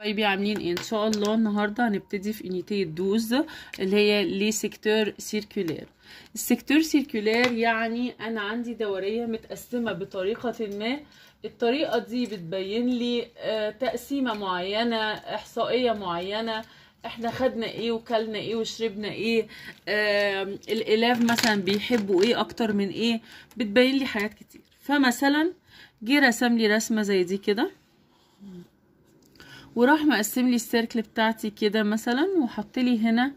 حبايبي عاملين ايه ان شاء الله النهارده هنبتدي في انيتي الدوز اللي هي لي سيكتور سيركولير السيكتور سيركولير يعني انا عندي دوريه متقسمه بطريقه ما الطريقه دي بتبين لي آه، تقسيمه معينه احصائيه معينه احنا خدنا ايه وكلنا ايه وشربنا ايه آه الالاف مثلا بيحبوا ايه اكتر من ايه بتبين لي حاجات كتير فمثلا جه رسم لي رسمه زي دي كده وراح مقسم لي السيركل بتاعتي كده مثلا وحط لي هنا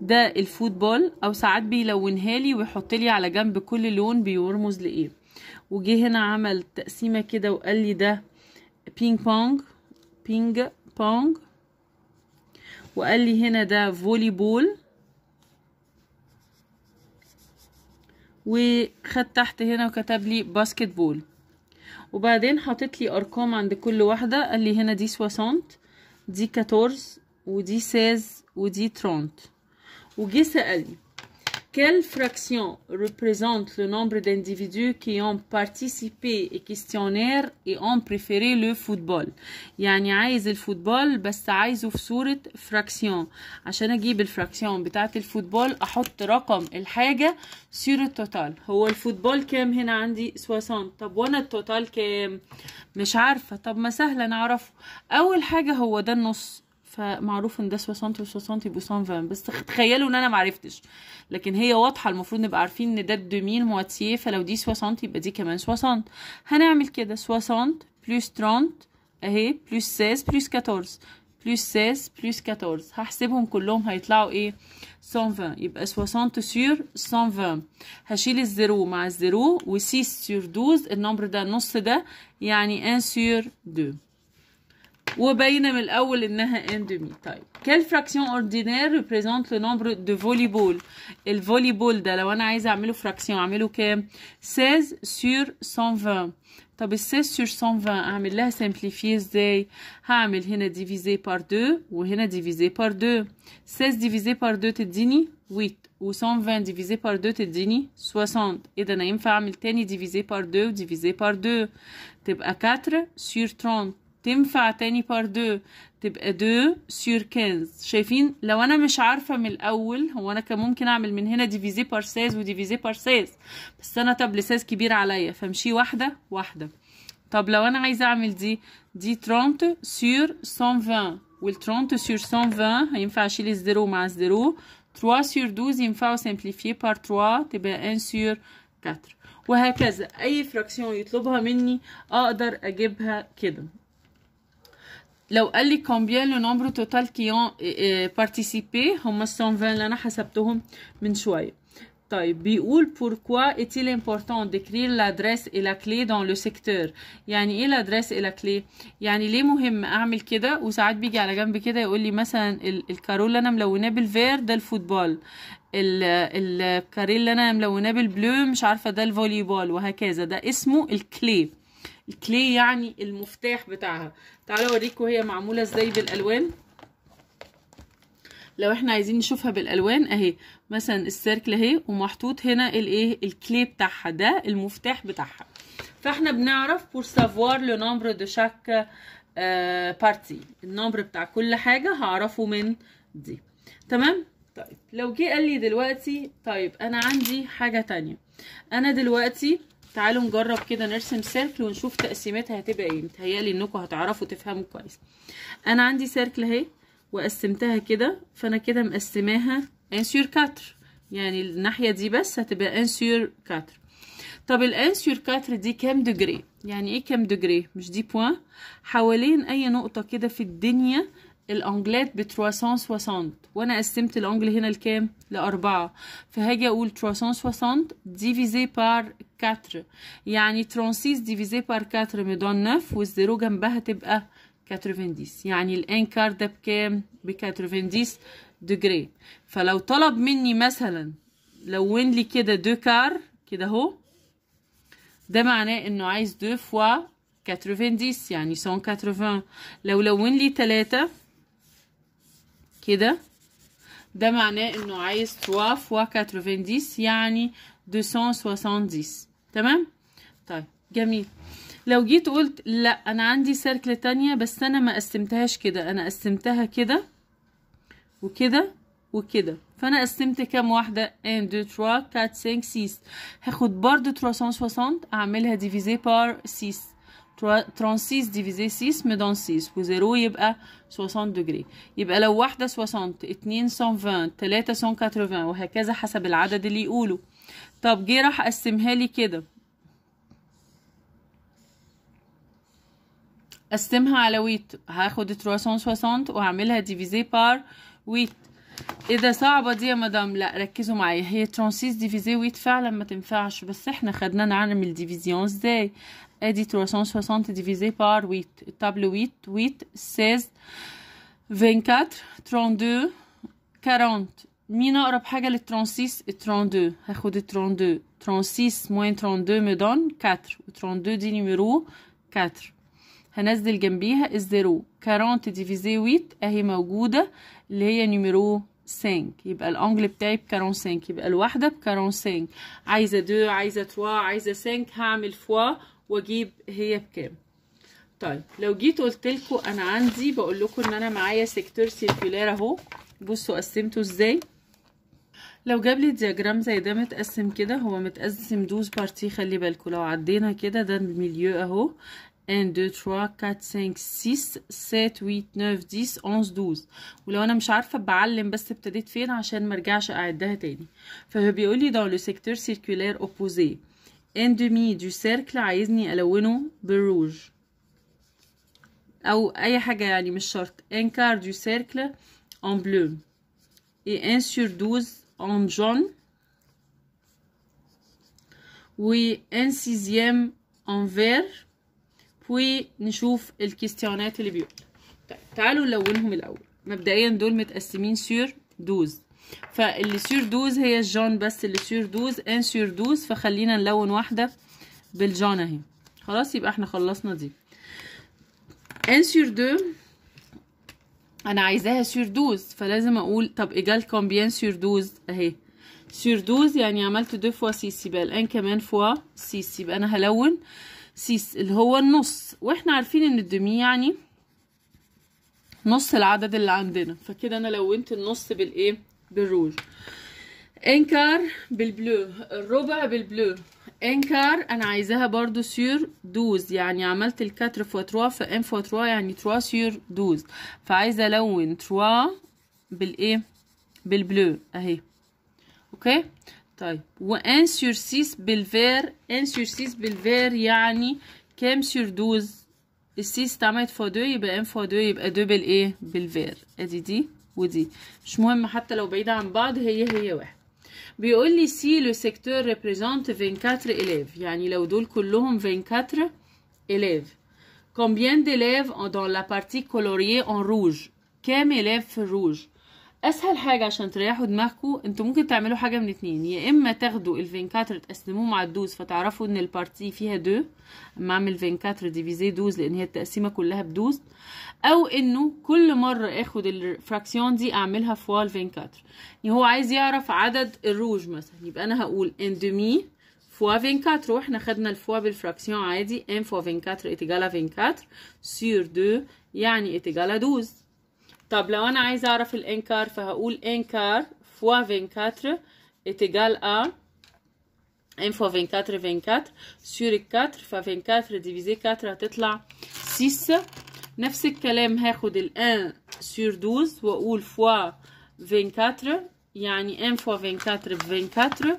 ده الفوتبول او ساعات بيلونها لي ويحط لي على جنب كل لون بيرمز لايه وجه هنا عمل تقسيمه كده وقال لي ده بينج بونج بينج بونج وقال لي هنا ده فولي بول وخد تحت هنا وكتب لي باسكت بول وبعدين حاطط لي ارقام عند كل واحده قال لي هنا دي 60 دي 14 ودي ساز ودي 30 وجي سالني Quelle fraction représente le nombre d'individus qui ont participé au questionnaire et ont préféré le football يعني عايز الفوتبول بس عايزه في صورة fraction عشان اجيب الفراكسيون بتاعة الفوتبول احط رقم الحاجة sur التوتال هو الفوتبول كام هنا عندي 60 طب وانا التوتال كام مش عارفة طب ما سهلا نعرفه اول حاجة هو ده النص فمعروف ان ده 60 و 60 يبقوا 120 بس تخيلوا ان انا معرفتش لكن هي واضحه المفروض نبقى عارفين ان ده الدومين مواتييه فلو دي 60 يبقى دي كمان 60 هنعمل كده 60 بلس 30 اهي بلس 16 بلس 14 بلس 16 بلس 14 هحسبهم كلهم هيطلعوا ايه 120 يبقى 60 سور 120 هشيل الزيرو مع الزيرو و 6 سور 12 النمبر ده النص ده يعني 1 سور 2 وباينه من الاول انها اندمي طيب كل فراكسيون اوردينير ريبريزونت لو نومبر دو فولي بول الفولي بول ده لو انا عايزه اعمله فراكسيون اعمله كام 16 سور 120 طب ال 16 سور 120 اعمل لها سمبليفي ازاي هعمل هنا ديفيزي بار 2 وهنا ديفيزي بار 2 16 ديفيزي بار 2 تديني 8 و 120 ديفيزي بار 2 تديني 60 ايه ده انا ينفع اعمل تاني ديفيزي بار 2 وديفيزي بار 2 تبقى 4 سور 30 تنفع تاني بار دو تبقى دو سور كنز شايفين لو انا مش عارفه من الاول هو انا كان ممكن اعمل من هنا ديفيزي بار ساز وديفيزي بار ساز بس انا طب لساز كبير عليا فامشي واحده واحده طب لو انا عايزه اعمل دي دي سير سور فان وال سير سور فان هينفع اشيل الزيرو مع الزيرو تروا سور دوز ينفعوا سامبليفي بار تروا تبقى ان سور كاتر وهكذا اي فراكسيون يطلبها مني اقدر اجيبها كده لو قال لي كومبيان لو نومبر توتال كي اون بارتيسيبي هما 120 اللي انا حسبتهم من شويه طيب بيقول بوركوا ايتيل امبورطون important لادريس اي لا كلي دون لو سيكتور يعني ايه لادريس اي لا كلي يعني ليه مهم اعمل كده وساعات بيجي على جنب كده يقول لي مثلا الكارول اللي انا ملوناه بالفير ده الفوتبول الكاريل اللي انا ملوناه بالبلو مش عارفه ده الفولي بول وهكذا ده اسمه الكلي الكلي يعني المفتاح بتاعها تعالوا اوريكم هي معموله ازاي بالالوان لو احنا عايزين نشوفها بالالوان اهي مثلا السيركل اهي ومحطوط هنا الايه الكلي بتاعها ده المفتاح بتاعها فاحنا بنعرف بور سافوار لو نمبر دو شاك بارتي النمبر بتاع كل حاجه هعرفه من دي تمام طيب لو جه قال لي دلوقتي طيب انا عندي حاجه تانية انا دلوقتي تعالوا نجرب كده نرسم سيركل ونشوف تقسيمتها هتبقى ايه متهيالي انكم هتعرفوا تفهموا كويس انا عندي سيركل اهي وقسمتها كده فانا كده مقسماها انسيور كاتر يعني الناحيه دي بس هتبقى انسيور كاتر طب الانسيور كاتر دي كام دجري يعني ايه كام دجري مش دي بوان حوالين اي نقطه كده في الدنيا الانجلات ب 360 وانا قسمت الانجل هنا لكام لأربعة فهاجي اقول 360 ديفيزي بار 4 يعني 36 ديفيزي بار 4 ميدون 9 والزيرو جنبها تبقى 90 يعني الانكار ده بكام ب 90 دجري فلو طلب مني مثلا لون لي كده دو كار كده اهو ده معناه انه عايز دو فوا 90 يعني 180 لو لون لي 3 كده ده معناه انه عايز 3 x 90 يعني 270 تمام طيب جميل لو جيت قلت لا انا عندي سيركل تانية بس انا ما قسمتهاش كده انا قسمتها كده وكده وكده فانا قسمت كام واحده 1 2 3 4 5 6 هاخد برضو 360 اعملها ديفيزي بار 6 36 ديفيزي 6 مي دون 6 وزيرو يبقى 60 دجري يبقى لو واحدة 60 اتنين 120 تلاتة 180 وهكذا حسب العدد اللي يقوله طب جه راح قسمها لي كده قسمها على ويت هاخد 360 وهعملها ديفيزي بار ويت ايه ده صعبه دي يا مدام لا ركزوا معايا هي ترانسيس ديفيزي ويدفع لما تنفعش بس احنا خدنا نعلم الديفيزيون ازاي ادي 360 ديفيزي بار ويت الطابل ويت ويت 16 24 32 40 مين اقرب حاجه للترانسيس 32 هاخد 32 ترونسيس موين 32 مدون donne 4 و 32 دي نميرو 4 هنزل جنبيها الزيرو 40 ديفيزي ويت اهي موجوده اللي هي نميرو سينك يبقى الانجل بتاعي بكارون سينك يبقى الواحده بكارون سينك عايزه دو عايزه تروا عايزه سينك هعمل فوا واجيب هي بكام طيب لو جيت قلت انا عندي بقول لكم ان انا معايا سيكتور سيركولار اهو بصوا قسمته ازاي لو جاب لي دياجرام زي ده متقسم كده هو متقسم دوز بارتي خلي بالكوا لو عدينا كده ده الميليو اهو 1 2 3 4 5 6 7 8 9 10 11 12 ولو انا مش عارفه بعلم بس ابتديت فين عشان ما ارجعش اعدها تاني فهو بيقول لي دون لو سيكتور سيركولير اوبوزي ان دومي دو سيركل عايزني الونه بالروج او اي حاجه يعني مش شرط ان كار دو سيركل en بلو اي ان سور 12 en جون و ان سيزيام en فير ونشوف الكيستيونات اللي بيقول طيب تعالوا نلونهم الاول مبدئيا دول متقسمين سير دوز فاللي سير دوز هي الجون بس اللي سير دوز ان سير دوز فخلينا نلون واحده بالجون اهي خلاص يبقى احنا خلصنا دي ان سير دو انا عايزاها سير دوز فلازم اقول طب ايجال كومبيان سير دوز اهي سير دوز يعني عملت دو فوا سي سي بقى الان كمان فوا سي سي يبقى انا هلون سيس اللي هو النص واحنا عارفين ان الدمي يعني نص العدد اللي عندنا فكده انا لونت النص بالايه بالروج انكار بالبلو الربع بالبلو انكار انا عايزاها برضو سير دوز يعني عملت الكاتر فوا تروا فان فوا تروا يعني تروا سير دوز فعايزه الون تروا بالايه بالبلو اهي اوكي طيب و ان سور سيس بالفير ان سور سيس بالفير يعني كام سور دوز السيس اتعملت فوا دو يبقى ان فوا دو يبقى دوبل ايه بالفير ادي دي ودي مش مهم حتى لو بعيدة عن بعض هي هي واحد بيقول لي سي لو سيكتور ريبريزونت 24 élèves يعني لو دول كلهم 24 élèves combien d'élèves dans la partie coloriée en rouge كام élève في الروج اسهل حاجه عشان تريحوا دماغكم انتوا ممكن تعملوا حاجه من اتنين يا اما تاخدوا الفينكاتر تقسموه مع الدوز فتعرفوا ان البارتي فيها دو اما اعمل فينكاتر ديفيزي دوز لان هي التقسيمه كلها بدوز او انه كل مره اخد الفراكسيون دي اعملها فوال فينكاتر يعني هو عايز يعرف عدد الروج مثلا يبقى انا هقول ان دومي فوا فينكاتر واحنا خدنا الفوا بالفراكسيون عادي ان فوا فينكاتر اتجالا فينكاتر سور دو يعني اتجالا دوز طب لو انا عايزة اعرف الانكار فهقول انكار فوا فينكاتر اتيجال ا ان فوا فينكاتر فينكاتر سور الكاتر ففينكاتر ديفيزي كاتر هتطلع سيس نفس الكلام هاخد الان سور دوز واقول فوا فينكاتر يعني ان فوا فينكاتر فينكاتر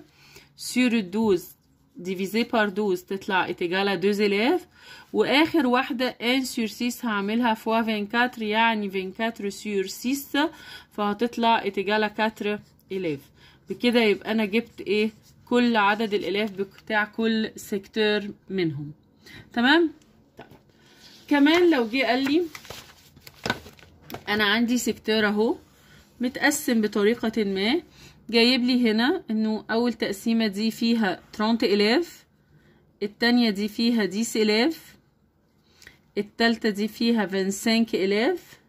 سور دوز ديفيزي بار 12 تطلع اتجالة 2 الاف واخر واحدة n سور 6 هعملها فوا 24 يعني 24 سور 6 فهتطلع اتجالة 4 الاف بكده يبقى انا جبت ايه كل عدد الالاف بتاع كل سيكتور منهم تمام كمان لو جه قال لي انا عندي سيكتور اهو متقسم بطريقة ما جايب لي هنا انه اول تقسيمة دي فيها الاف التانية دي فيها الاف التالتة دي فيها الاف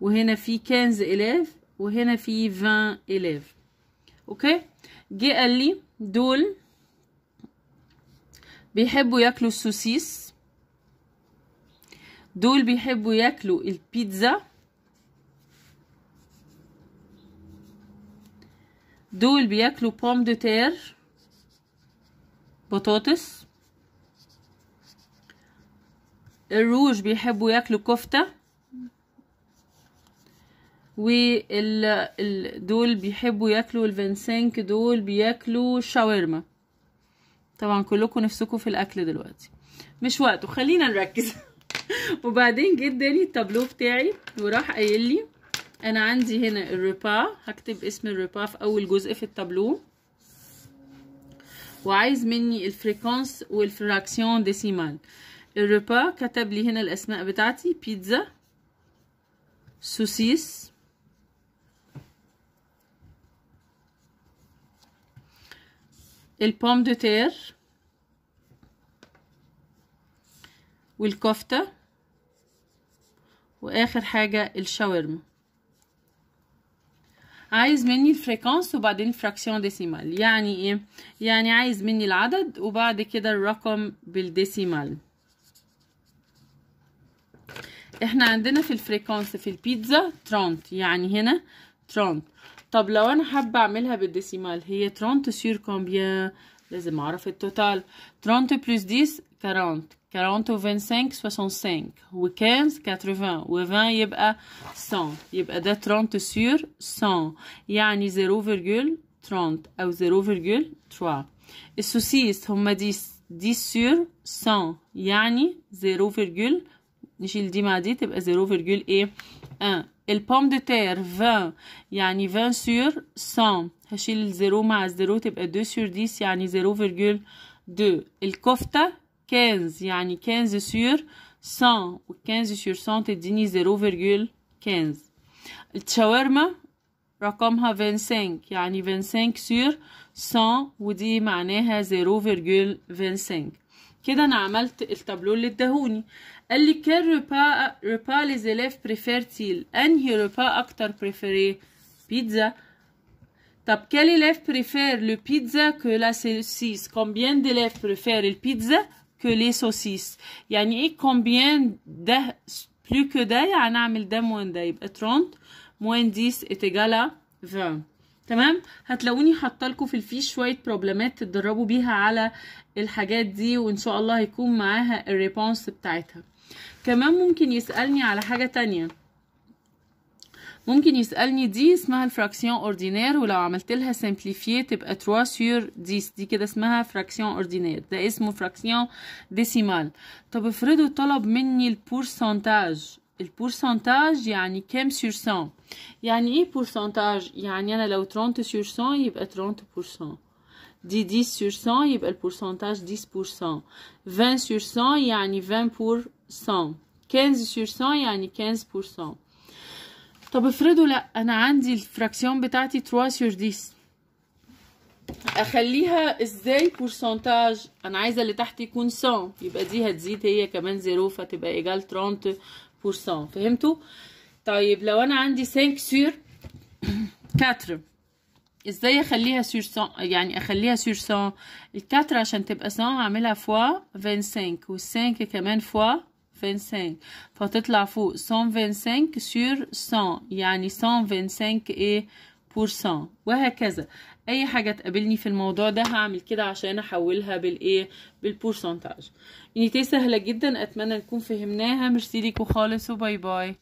وهنا في الاف وهنا في الاف اوكي جه قال لي دول بيحبوا ياكلوا السوسيس دول بيحبوا ياكلوا البيتزا دول بياكلوا بوم دو تير بطاطس الروج بيحبوا ياكلوا كفتة ودول بيحبوا ياكلوا الفنسانك دول بياكلوا شاورما طبعا كلكم نفسكم في الاكل دلوقتي مش وقته خلينا نركز وبعدين جه اداني التابلو بتاعي وراح قايل لي انا عندي هنا الريبا هكتب اسم الريبا في اول جزء في التابلو وعايز مني الفريكونس والفراكسيون ديسيمال الريبا كتب لي هنا الاسماء بتاعتي بيتزا سوسيس البوم دو تير والكفته واخر حاجه الشاورما عايز مني الفريكونس وبعدين فراكسيون ديسيمال يعني ايه يعني عايز مني العدد وبعد كده الرقم بالديسيمال احنا عندنا في الفريكونس في البيتزا ترونت يعني هنا ترونت طب لو انا حابه اعملها بالديسيمال هي ترونت سير كومبيان لازم اعرف التوتال ترونت بلس ديس 40 40 و 25 65 و 15 80 و 20 يبقى 100 يبقى ده 30 سور 100 يعني 0.30 أو 0.3 السوسيس هما دي دي سور 100 يعني 0, نشيل دي مع دي تبقى 0, ايه 1 البوم دو تير 20 يعني 20 سور 100 هشيل الزيرو مع الزيرو تبقى 2 سور 10 يعني 0,2 الكفتة كانز يعني كانز سور سان وكانز سور سان تديني زيرو فيرجول كانز التشاورما رقمها فانسينك يعني فانسينك سور سان ودي معناها زيرو فيرجول فانسينك كده انا عملت التابلو للدهوني قال لي كان ربا ربا لزيلاف بريفيرتيل انهي ربا اكتر بريفيري بيتزا طب كالي لاف بريفير لو بيتزا كو لا سيسيس كومبيان دي لاف بريفير البيتزا que les saucisses يعني ايه combien ده plus que ده يعني اعمل ده moins ده يبقى 30 moins 10 égal à 20 تمام هتلاقوني حاطه لكم في الفيش شويه بروبلمات تتدربوا بيها على الحاجات دي وان شاء الله هيكون معاها الريبونس بتاعتها كمان ممكن يسالني على حاجه تانية ممكن يسألني دي اسمها الفراكسيون اوردينير ولو عملت لها سمبليفيه تبقى 3 سور 10 دي كده اسمها فراكسيون اوردينير ده اسمه فراكسيون ديسيمال طب افرضوا طلب مني البورسنتاج البورسنتاج يعني كم سور 100 يعني ايه بورسنتاج يعني انا لو 30 سور 100 يبقى 30% دي 10 سور 100 يبقى البورسنتاج 10% 20 سور 100 يعني 20 بور 100 15 سور 100 يعني 15% طب افرضوا لا انا عندي الفراكسيون بتاعتي 3 سور 10 اخليها ازاي بورسنتاج انا عايزه اللي تحت يكون 100 يبقى دي هتزيد هي كمان زيرو فتبقى ايجال 30% فهمتوا طيب لو انا عندي 5 سور 4 ازاي اخليها سور 100 يعني اخليها سور 100 ال 4 عشان تبقى 100 هعملها فوا 25 وال 5 كمان فوا 25 فتطلع فوق 125 سور 100 يعني 125 ايه بورسان وهكذا اي حاجة تقابلني في الموضوع ده هعمل كده عشان احولها بالايه بالبورسنتاج يونيتي سهلة جدا اتمنى نكون فهمناها ميرسي ليكوا خالص وباي باي